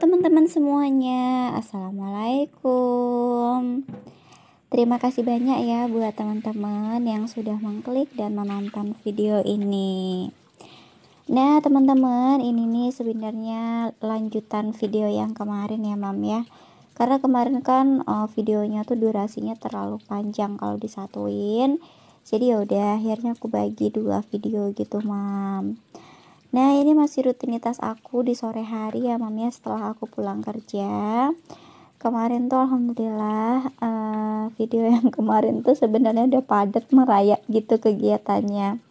teman-teman semuanya. Assalamualaikum. Terima kasih banyak ya buat teman-teman yang sudah mengklik dan menonton video ini. Nah, teman-teman, ini nih sebenarnya lanjutan video yang kemarin ya, Mam ya. Karena kemarin kan oh, videonya tuh durasinya terlalu panjang kalau disatuin. Jadi ya udah akhirnya aku bagi dua video gitu, Mam. Nah, ini masih rutinitas aku di sore hari ya, Mam ya, setelah aku pulang kerja. Kemarin tuh alhamdulillah uh, video yang kemarin tuh sebenarnya udah padat merayap gitu kegiatannya.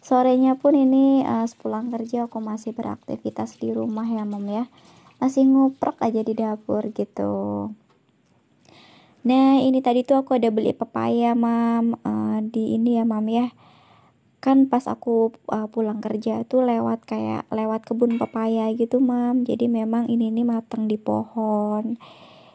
Sorenya pun ini uh, sepulang kerja aku masih beraktivitas di rumah ya, Mam ya. Masih nguprek aja di dapur gitu. Nah, ini tadi tuh aku ada beli pepaya, Mam. Uh, di ini ya, Mam ya kan pas aku uh, pulang kerja tuh lewat kayak lewat kebun pepaya gitu mam jadi memang ini nih matang di pohon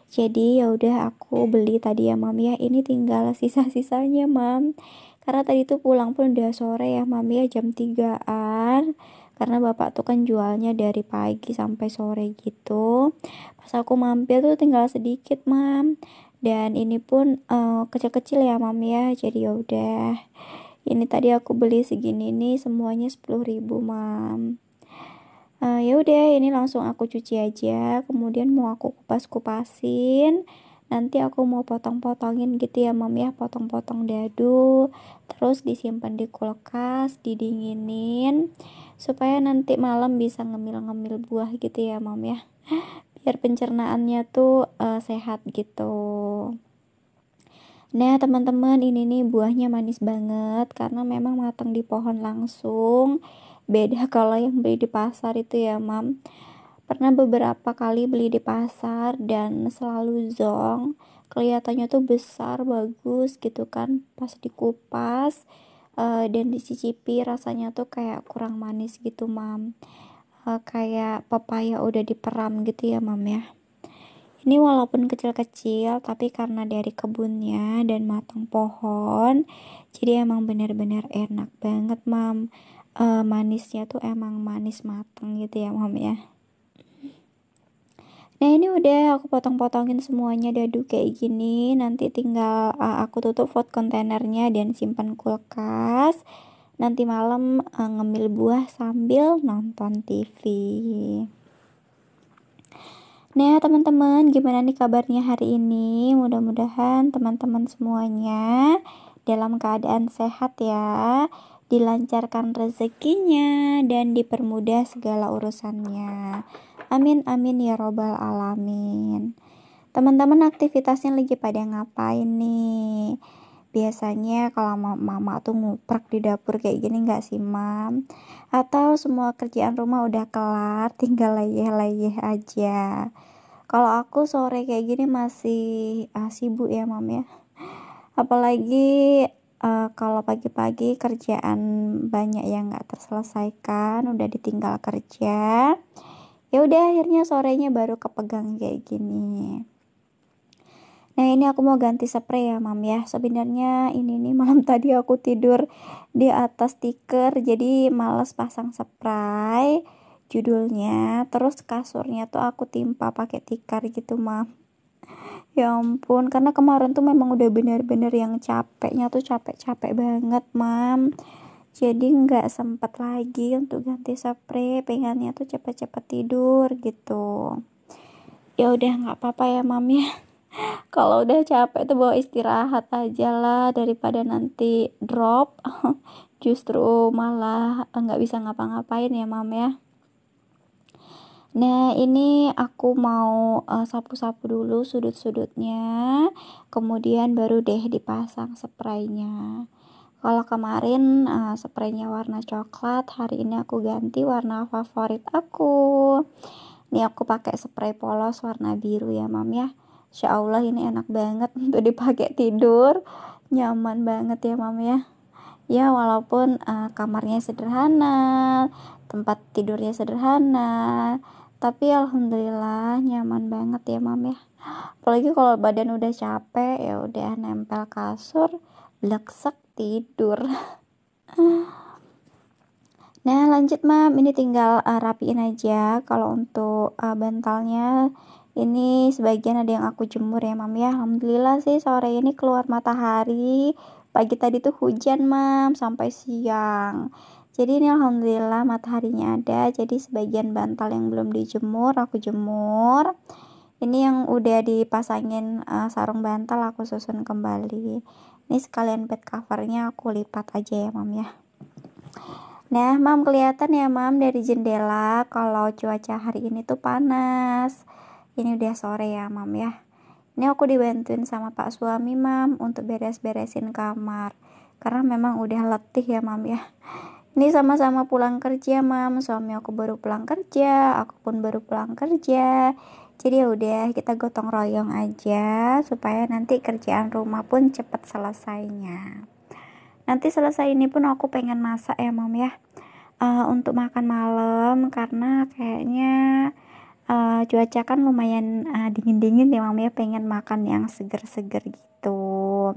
jadi ya udah aku beli tadi ya mam ya ini tinggal sisa-sisanya mam karena tadi tuh pulang pun udah sore ya mam ya jam 3an karena bapak tuh kan jualnya dari pagi sampai sore gitu pas aku mampir tuh tinggal sedikit mam dan ini pun kecil uh, kecil-kecil ya mam ya jadi ya udah ini tadi aku beli segini nih semuanya ribu, mam uh, ya udah ini langsung aku cuci aja kemudian mau aku kupas-kupasin nanti aku mau potong-potongin gitu ya mam ya potong-potong dadu terus disimpan di kulkas didinginin supaya nanti malam bisa ngemil-ngemil buah gitu ya mam ya biar pencernaannya tuh uh, sehat gitu Nah, teman-teman, ini nih buahnya manis banget karena memang matang di pohon langsung. Beda kalau yang beli di pasar itu ya, Mam. Pernah beberapa kali beli di pasar dan selalu zong. Kelihatannya tuh besar, bagus gitu kan pas dikupas uh, dan dicicipi rasanya tuh kayak kurang manis gitu, Mam. Uh, kayak pepaya udah diperam gitu ya, Mam ya. Ini walaupun kecil-kecil, tapi karena dari kebunnya dan matang pohon, jadi emang bener-bener enak banget, Mam. E, manisnya tuh emang manis matang gitu ya, Mam ya. Nah ini udah aku potong-potongin semuanya dadu kayak gini. Nanti tinggal uh, aku tutup pot kontainernya dan simpan kulkas. Nanti malam uh, ngemil buah sambil nonton TV. Nah, teman-teman, gimana nih kabarnya hari ini? Mudah-mudahan teman-teman semuanya dalam keadaan sehat ya, dilancarkan rezekinya dan dipermudah segala urusannya. Amin amin ya robbal alamin. Teman-teman aktivitasnya lagi pada ngapain nih? biasanya kalau mama tuh nguprak di dapur kayak gini nggak sih mam atau semua kerjaan rumah udah kelar tinggal layeh-layeh aja kalau aku sore kayak gini masih ah, sibuk ya mam ya apalagi uh, kalau pagi-pagi kerjaan banyak yang nggak terselesaikan udah ditinggal kerja ya udah akhirnya sorenya baru kepegang kayak gini Nah ini aku mau ganti spray ya mam ya. Sebenarnya ini nih malam tadi aku tidur di atas stiker jadi males pasang spray judulnya. Terus kasurnya tuh aku timpa pakai tikar gitu mam. Ya ampun, karena kemarin tuh memang udah bener-bener yang capeknya tuh capek-capek banget mam. Jadi nggak sempet lagi untuk ganti spray, pengennya tuh cepet-cepet tidur gitu. Ya udah nggak apa-apa ya mam ya kalau udah capek tuh bawa istirahat aja lah daripada nanti drop justru malah eh, nggak bisa ngapa-ngapain ya mam ya Nah ini aku mau eh, sapu-sapu uh, dulu sudut-sudutnya Kemudian baru deh dipasang spraynya Kalau kemarin uh, spraynya warna coklat Hari ini aku ganti warna favorit aku Ini aku pakai spray polos warna biru ya mam ya Insya Allah ini enak banget untuk dipakai tidur nyaman banget ya mam ya ya walaupun uh, kamarnya sederhana tempat tidurnya sederhana tapi alhamdulillah nyaman banget ya mam ya apalagi kalau badan udah capek ya udah nempel kasur bleksek tidur nah lanjut mam ini tinggal uh, rapiin aja kalau untuk uh, bantalnya ini sebagian ada yang aku jemur ya mam ya alhamdulillah sih sore ini keluar matahari pagi tadi tuh hujan mam sampai siang jadi ini alhamdulillah mataharinya ada jadi sebagian bantal yang belum dijemur aku jemur ini yang udah dipasangin uh, sarung bantal aku susun kembali ini sekalian bed covernya aku lipat aja ya mam ya nah mam kelihatan ya mam dari jendela kalau cuaca hari ini tuh panas ini udah sore ya mam ya ini aku dibantuin sama pak suami mam untuk beres-beresin kamar karena memang udah letih ya mam ya ini sama-sama pulang kerja mam suami aku baru pulang kerja aku pun baru pulang kerja jadi ya udah kita gotong royong aja supaya nanti kerjaan rumah pun cepat selesainya nanti selesai ini pun aku pengen masak ya mam ya uh, untuk makan malam karena kayaknya uh, cuaca kan lumayan uh, dingin-dingin ya mami ya. pengen makan yang seger-seger gitu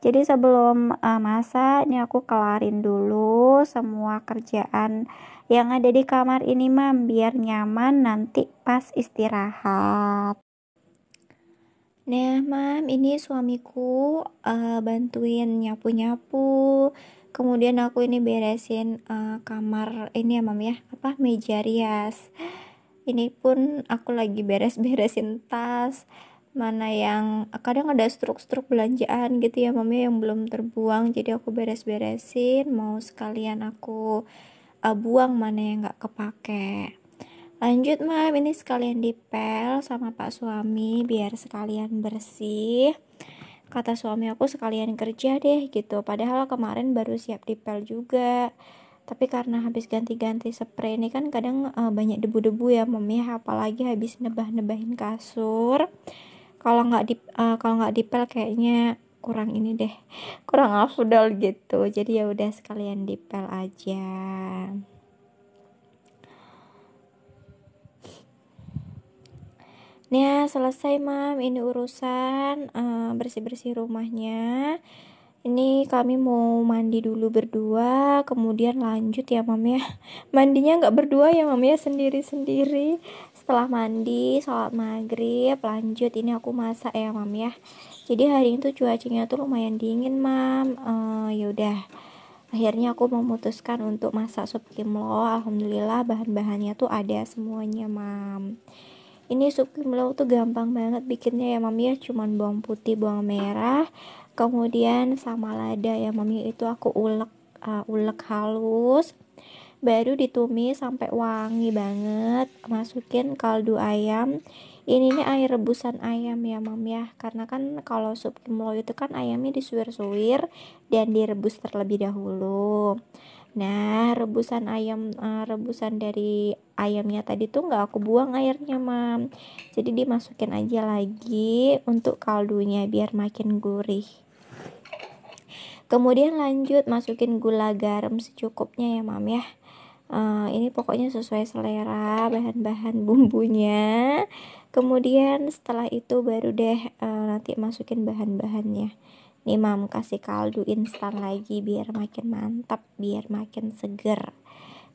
jadi sebelum uh, masak ini aku kelarin dulu semua kerjaan yang ada di kamar ini mam biar nyaman nanti pas istirahat Nah, mam, ini suamiku uh, bantuin nyapu-nyapu. Kemudian aku ini beresin uh, kamar ini ya, mam ya, apa meja rias ini pun aku lagi beres-beresin tas mana yang kadang ada struk-struk belanjaan gitu ya mami yang belum terbuang jadi aku beres-beresin mau sekalian aku uh, buang mana yang nggak kepake lanjut mam ini sekalian dipel sama pak suami biar sekalian bersih kata suami aku sekalian kerja deh gitu padahal kemarin baru siap dipel juga tapi karena habis ganti-ganti spray ini kan kadang uh, banyak debu-debu ya mami ya. apalagi habis nebah-nebahin kasur kalau nggak di uh, kalau nggak dipel kayaknya kurang ini deh kurang afdol gitu jadi ya udah sekalian dipel aja Ya selesai mam ini urusan uh, eh, bersih -bersih rumahnya ini kami mau mandi dulu berdua kemudian lanjut ya mam ya mandinya nggak berdua ya mam ya sendiri sendiri setelah mandi sholat maghrib lanjut ini aku masak ya mam ya jadi hari ini tuh cuacanya tuh lumayan dingin mam uh, eh, yaudah akhirnya aku memutuskan untuk masak sup kimlo alhamdulillah bahan-bahannya tuh ada semuanya mam ini sup kimlo tuh gampang banget bikinnya ya mam ya cuman bawang putih bawang merah kemudian sama lada ya mami itu aku ulek uh, ulek halus baru ditumis sampai wangi banget masukin kaldu ayam ini nih air rebusan ayam ya mam ya karena kan kalau sup kimlo itu kan ayamnya disuir-suir dan direbus terlebih dahulu nah rebusan ayam uh, rebusan dari ayamnya tadi tuh nggak aku buang airnya mam jadi dimasukin aja lagi untuk kaldunya biar makin gurih kemudian lanjut masukin gula garam secukupnya ya mam ya uh, ini pokoknya sesuai selera bahan-bahan bumbunya kemudian setelah itu baru deh uh, nanti masukin bahan-bahannya nih mam kasih kaldu instan lagi biar makin mantap biar makin seger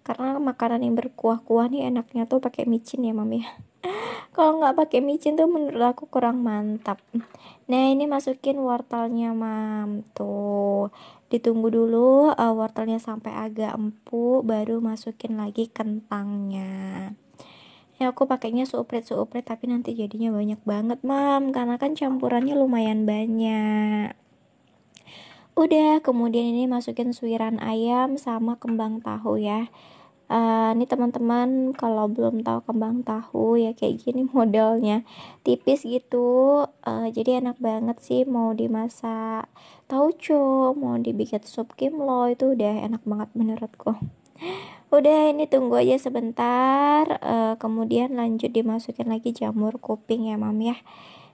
karena makanan yang berkuah-kuah nih enaknya tuh pakai micin ya mami. Ya. kalau nggak pakai micin tuh menurut aku kurang mantap nah ini masukin wortelnya mam tuh ditunggu dulu uh, wortelnya sampai agak empuk baru masukin lagi kentangnya ya aku pakainya suprit suprit tapi nanti jadinya banyak banget mam karena kan campurannya lumayan banyak Udah, kemudian ini masukin suiran ayam sama kembang tahu ya. Uh, ini teman-teman kalau belum tahu kembang tahu ya kayak gini modelnya tipis gitu uh, jadi enak banget sih mau dimasak tauco mau dibikin sup kimlo itu udah enak banget menurutku udah ini tunggu aja sebentar uh, kemudian lanjut dimasukin lagi jamur kuping ya mam ya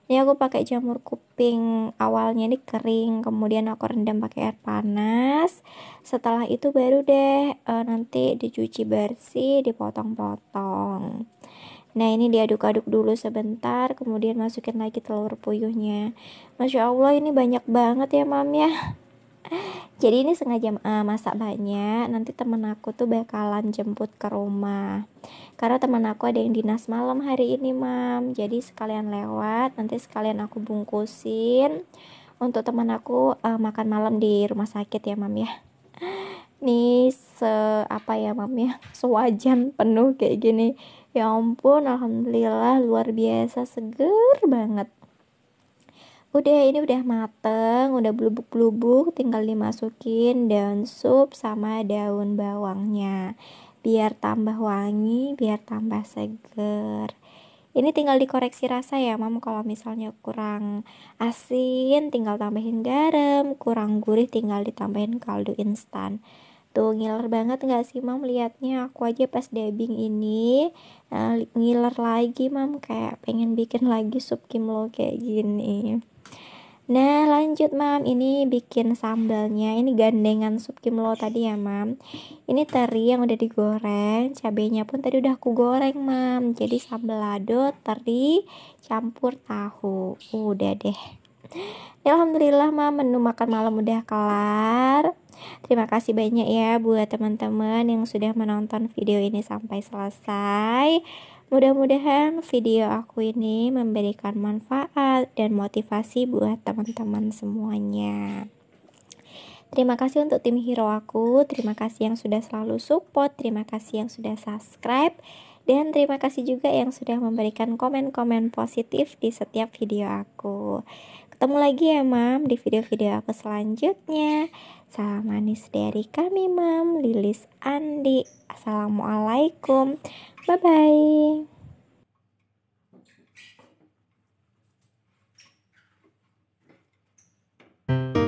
ini aku pakai jamur kuping awalnya ini kering kemudian aku rendam pakai air panas setelah itu baru deh e, nanti dicuci bersih dipotong-potong nah ini diaduk-aduk dulu sebentar kemudian masukin lagi telur puyuhnya masya allah ini banyak banget ya mam ya jadi ini sengaja uh, eh, masak banyak nanti temen aku tuh bakalan jemput ke rumah karena temen aku ada yang dinas malam hari ini mam jadi sekalian lewat nanti sekalian aku bungkusin untuk teman aku uh, makan malam di rumah sakit ya mam ya nih se apa ya mam ya sewajan penuh kayak gini ya ampun alhamdulillah luar biasa seger banget Udah ini udah mateng, udah blubuk-blubuk, tinggal dimasukin daun sup sama daun bawangnya. Biar tambah wangi, biar tambah seger. Ini tinggal dikoreksi rasa ya, Mam. Kalau misalnya kurang asin, tinggal tambahin garam, kurang gurih tinggal ditambahin kaldu instan. Tuh gitu. ngiler banget gak sih mam liatnya aku aja pas dabbing ini uh, ngiler lagi mam kayak pengen bikin lagi sup kimlo kayak gini. Nah lanjut mam ini bikin sambalnya ini gandengan sup kimlo tadi ya mam. Ini teri yang udah digoreng, cabenya pun tadi udah aku goreng mam. Jadi sambalado teri campur tahu. Udah deh. Alhamdulillah mam menu makan malam udah kelar Terima kasih banyak ya buat teman-teman yang sudah menonton video ini sampai selesai. Mudah-mudahan video aku ini memberikan manfaat dan motivasi buat teman-teman semuanya. Terima kasih untuk tim hero aku, terima kasih yang sudah selalu support, terima kasih yang sudah subscribe. Dan terima kasih juga yang sudah memberikan komen-komen positif di setiap video aku. Ketemu lagi ya Mam di video-video aku selanjutnya. Salam manis dari kami Mam, Lilis Andi. Assalamualaikum. Bye-bye. thank you